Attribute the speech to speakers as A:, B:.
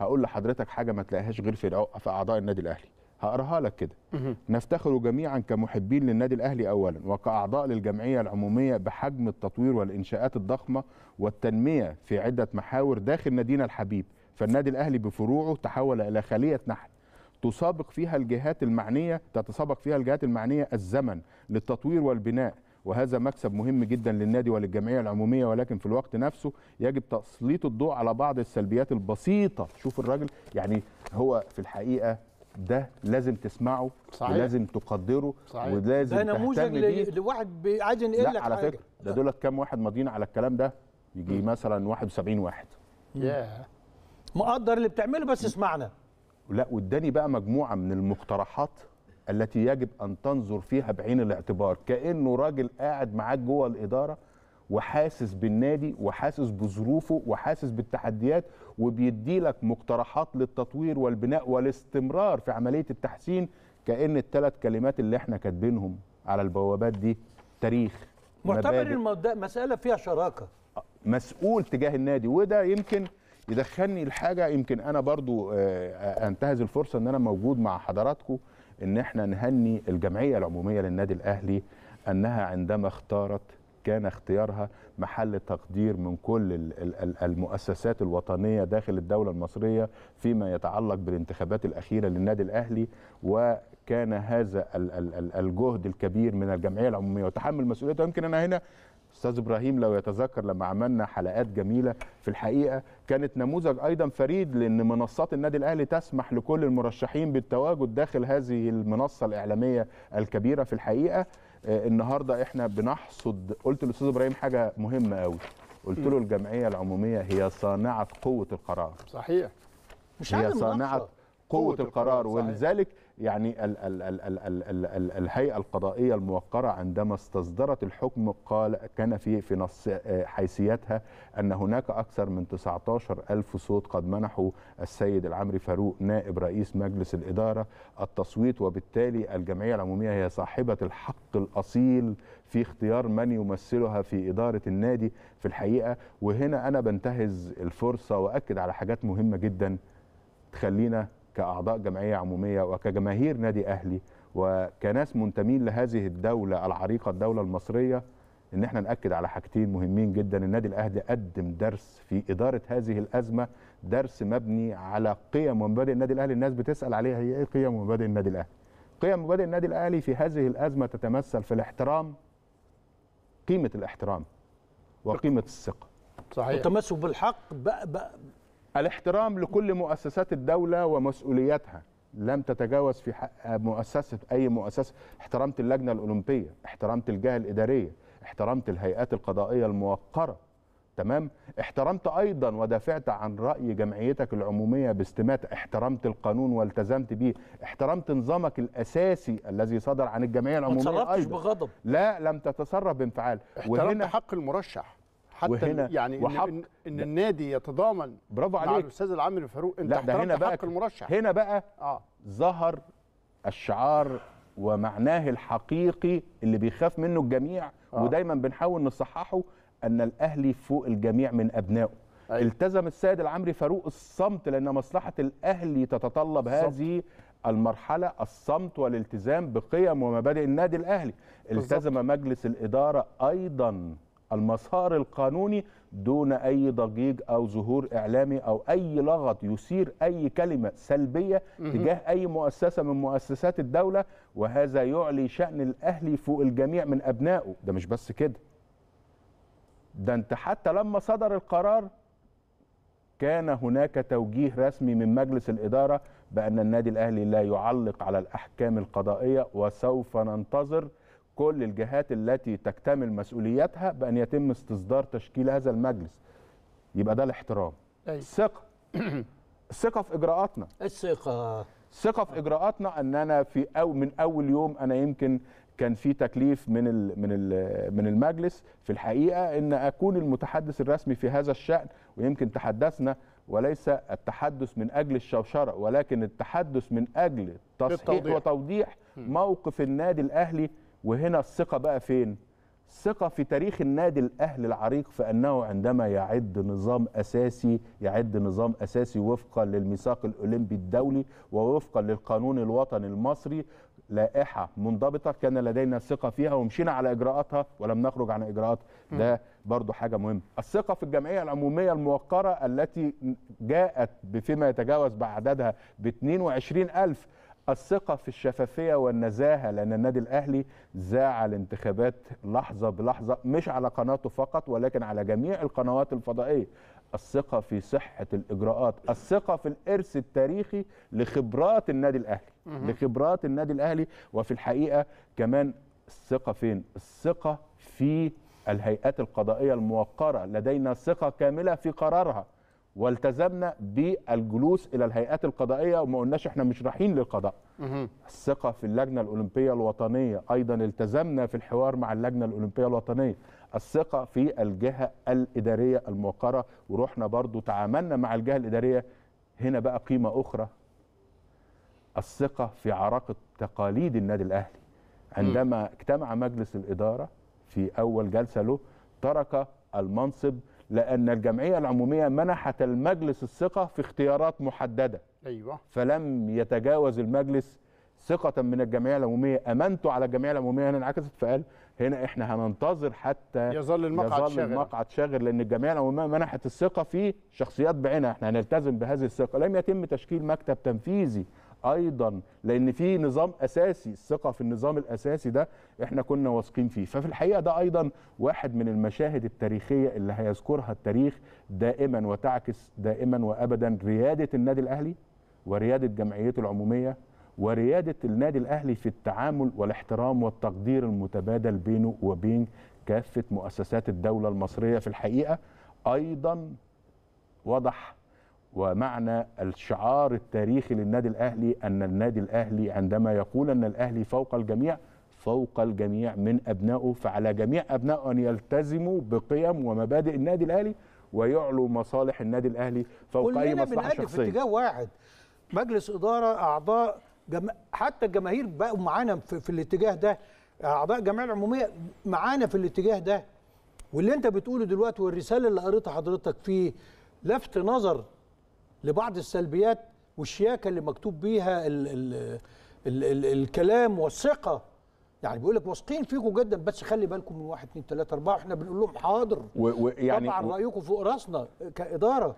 A: هقول لحضرتك حاجه ما تلاقيهاش غير في في اعضاء النادي الاهلي هقراها لك كده نفتخر جميعا كمحبين للنادي الاهلي اولا وكاعضاء للجمعيه العموميه بحجم التطوير والانشاءات الضخمه والتنميه في عده محاور داخل نادينا الحبيب فالنادي الاهلي بفروعه تحول الى خليه نحل تسابق فيها الجهات المعنيه تتسابق فيها الجهات المعنيه الزمن للتطوير والبناء وهذا مكسب مهم جدا للنادي وللجمعيه العموميه ولكن في الوقت نفسه يجب تسليط الضوء على بعض السلبيات البسيطه شوف الراجل يعني هو في الحقيقه ده لازم تسمعه صحيح. ولازم تقدره صحيح. ولازم ده نموذج لواحد عايزين يقول لك على فكره ده دولت كام واحد ماضيين على الكلام ده يجي مثلا 71 واحد ياه مقدر اللي بتعمله بس اسمعنا لا واداني بقى مجموعه من المقترحات التي يجب أن تنظر فيها بعين الاعتبار كأنه راجل قاعد معاك جوه الإدارة وحاسس بالنادي وحاسس بظروفه وحاسس بالتحديات وبيدي لك مقترحات للتطوير والبناء والاستمرار في عملية التحسين كأن الثلاث كلمات اللي احنا كاتبينهم على البوابات دي تاريخ معتبر المسألة فيها شراكة مسؤول تجاه النادي وده يمكن يدخلني لحاجة يمكن أنا برضو آه، أنتهز الفرصة أن أنا موجود مع حضراتكم ان احنا نهني الجمعيه العموميه للنادي الاهلي انها عندما اختارت كان اختيارها محل تقدير من كل المؤسسات الوطنيه داخل الدوله المصريه فيما يتعلق بالانتخابات الاخيره للنادي الاهلي وكان هذا الجهد الكبير من الجمعيه العموميه وتحمل مسؤوليتها يمكن انا هنا استاذ ابراهيم لو يتذكر لما عملنا حلقات جميله في الحقيقه كانت نموذج ايضا فريد لان منصات النادي الاهلي تسمح لكل المرشحين بالتواجد داخل هذه المنصه الاعلاميه الكبيره في الحقيقه آه، النهارده احنا بنحصد قلت للاستاذ ابراهيم حاجه مهمه قوي قلت له الجمعيه العموميه هي صانعه قوه القرار صحيح
B: مش هي صانعه قوه, قوة القرار, القرار ولذلك
A: يعني ال ال ال ال ال ال ال الهيئة القضائية الموقرة عندما استصدرت الحكم قال كان في في نص آه، حيثياتها أن هناك أكثر من 19 ألف صوت قد منحوا السيد العمري فاروق نائب رئيس مجلس الإدارة التصويت وبالتالي الجمعية العمومية هي صاحبة الحق الأصيل في اختيار من يمثلها في إدارة النادي في الحقيقة وهنا أنا بنتهز الفرصة وأكد على حاجات مهمة جدا تخلينا كأعضاء جمعية عمومية وكجماهير نادي أهلي وكناس منتمين لهذه الدولة العريقة الدولة المصرية ان احنا ناكد على حاجتين مهمين جدا النادي الاهلي قدم درس في اداره هذه الازمه درس مبني على قيم ومبادئ النادي الاهلي الناس بتسال عليها هي ايه قيم ومبادئ النادي الاهلي قيم ومبادئ النادي الاهلي في هذه الازمه تتمثل في الاحترام قيمه الاحترام وقيمه الثقه صحيح والتمسك بالحق بقى بقى الاحترام لكل مؤسسات الدولة ومسؤولياتها لم تتجاوز في حق مؤسسة أي مؤسسة احترمت اللجنة الأولمبية احترمت الجهة الإدارية احترمت الهيئات القضائية الموقرة تمام احترمت أيضا ودافعت عن رأي جمعيتك العمومية باستمات احترمت القانون والتزمت به احترمت نظامك الأساسي الذي صدر عن الجمعية العمومية ما بغضب لا لم تتصرف بانفعال احترمت وهنا حق المرشح حتى وهنا يعني وحق إن, ان النادي يتضامن برافو عليك مع الاستاذ العامر فاروق انت لا ده هنا بقى حق المرشح هنا بقى آه. ظهر الشعار ومعناه الحقيقي اللي بيخاف منه الجميع آه. ودايما بنحاول نصححه ان الاهلي فوق الجميع من ابنائه أيوة. التزم السيد العمري فاروق الصمت لان مصلحه الاهلي تتطلب هذه المرحله الصمت والالتزام بقيم ومبادئ النادي الاهلي التزم مجلس الاداره ايضا المسار القانوني دون أي ضجيج أو ظهور إعلامي أو أي لغط يثير أي كلمة سلبية تجاه أي مؤسسة من مؤسسات الدولة وهذا يعلي شأن الأهلي فوق الجميع من أبنائه ده مش بس كده ده أنت حتى لما صدر القرار كان هناك توجيه رسمي من مجلس الإدارة بأن النادي الأهلي لا يعلق على الأحكام القضائية وسوف ننتظر كل الجهات التي تكتمل مسؤولياتها بأن يتم استصدار تشكيل هذا المجلس يبقى ده الاحترام أيوة. الثقة الثقة في إجراءاتنا الثقة الثقة في إجراءاتنا أن أنا في أو من أول يوم أنا يمكن كان في تكليف من من من المجلس في الحقيقه ان اكون المتحدث الرسمي في هذا الشان ويمكن تحدثنا وليس التحدث من اجل الشوشره ولكن التحدث من اجل تصحيح وتوضيح موقف النادي الاهلي وهنا الثقه بقى فين ثقه في تاريخ النادي الاهلي العريق في انه عندما يعد نظام اساسي يعد نظام اساسي وفقا للميثاق الاولمبي الدولي ووفقا للقانون الوطني المصري لائحه منضبطه كان لدينا ثقه فيها ومشينا على اجراءاتها ولم نخرج عن اجراءات ده برضو حاجه مهمه الثقه في الجمعيه العموميه الموقره التي جاءت بفيما يتجاوز بعددها ب 22000 الثقه في الشفافيه والنزاهه لان النادي الاهلي ذاع الانتخابات لحظه بلحظه مش على قناته فقط ولكن على جميع القنوات الفضائيه الثقه في صحه الاجراءات الثقه في الارث التاريخي لخبرات النادي الاهلي لخبرات النادي الاهلي وفي الحقيقه كمان الثقه فين الثقه في الهيئات القضائيه الموقره لدينا ثقه كامله في قرارها والتزمنا بالجلوس الى الهيئات القضائيه وما قلناش احنا مش رايحين للقضاء الثقه في اللجنه الاولمبيه الوطنيه ايضا التزمنا في الحوار مع اللجنه الاولمبيه الوطنيه الثقه في الجهه الاداريه الموقره ورحنا برضو تعاملنا مع الجهه الاداريه هنا بقى قيمه اخرى الثقه في عراقه تقاليد النادي الاهلي عندما اجتمع مجلس الاداره في اول جلسه له ترك المنصب لأن الجمعية العمومية منحت المجلس الثقة في اختيارات محددة أيوة. فلم يتجاوز المجلس ثقة من الجمعية العمومية أمنته على الجمعية العمومية هنا انعكست فقال هنا احنا هننتظر حتى يظل المقعد يظل المقعد شاغر لأن الجمعية العمومية منحت الثقة في شخصيات بعينها احنا هنلتزم بهذه الثقة لم يتم تشكيل مكتب تنفيذي ايضا لان في نظام اساسي الثقه في النظام الاساسي ده احنا كنا واثقين فيه ففي الحقيقه ده ايضا واحد من المشاهد التاريخيه اللي هيذكرها التاريخ دائما وتعكس دائما وابدا رياده النادي الاهلي ورياده جمعيته العموميه ورياده النادي الاهلي في التعامل والاحترام والتقدير المتبادل بينه وبين كافه مؤسسات الدوله المصريه في الحقيقه ايضا وضح ومعنى الشعار التاريخي للنادي الأهلي أن النادي الأهلي عندما يقول أن الأهلي فوق الجميع فوق الجميع من أبنائه فعلى جميع أبنائه أن يلتزموا بقيم ومبادئ النادي الأهلي ويعلو مصالح النادي الأهلي فوق أي مصلحة شخصية في اتجاه واحد مجلس إدارة أعضاء جم... حتى الجماهير بقوا معانا في, في الاتجاه ده أعضاء الجمعية العمومية معانا في الاتجاه ده واللي أنت بتقوله دلوقتي والرسالة اللي قريتها حضرتك فيه لفت نظر لبعض السلبيات والشياكه اللي مكتوب بيها ال ال ال الـ الكلام والثقه يعني بيقول لك واثقين فيكم جدا بس خلي بالكم من واحد اثنين ثلاثه اربعه واحنا بنقول لهم حاضر ويعني طبعا رايكم فوق راسنا كاداره